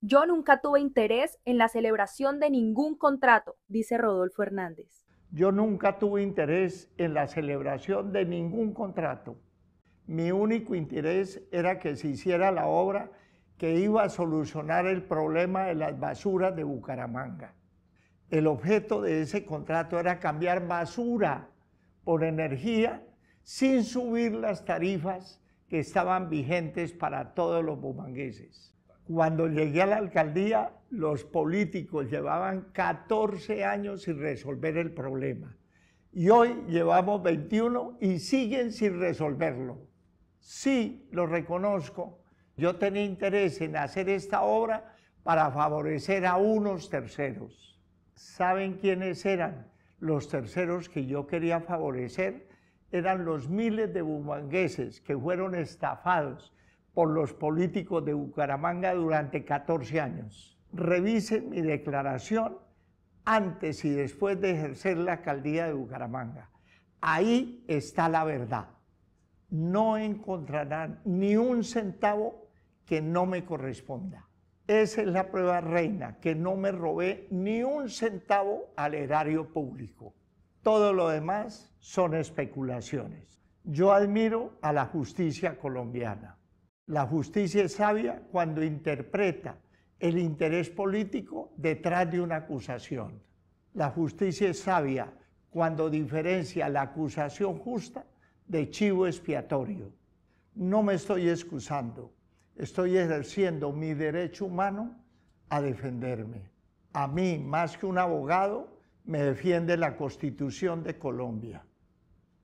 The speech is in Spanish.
Yo nunca tuve interés en la celebración de ningún contrato, dice Rodolfo Hernández. Yo nunca tuve interés en la celebración de ningún contrato. Mi único interés era que se hiciera la obra que iba a solucionar el problema de las basuras de Bucaramanga. El objeto de ese contrato era cambiar basura por energía sin subir las tarifas que estaban vigentes para todos los bumangueses. Cuando llegué a la alcaldía, los políticos llevaban 14 años sin resolver el problema. Y hoy llevamos 21 y siguen sin resolverlo. Sí, lo reconozco. Yo tenía interés en hacer esta obra para favorecer a unos terceros. ¿Saben quiénes eran? Los terceros que yo quería favorecer eran los miles de bumangueses que fueron estafados por los políticos de Bucaramanga durante 14 años. Revisen mi declaración antes y después de ejercer la alcaldía de Bucaramanga. Ahí está la verdad. No encontrarán ni un centavo que no me corresponda. Esa es la prueba reina, que no me robé ni un centavo al erario público. Todo lo demás son especulaciones. Yo admiro a la justicia colombiana. La justicia es sabia cuando interpreta el interés político detrás de una acusación. La justicia es sabia cuando diferencia la acusación justa de chivo expiatorio. No me estoy excusando, estoy ejerciendo mi derecho humano a defenderme. A mí, más que un abogado, me defiende la Constitución de Colombia.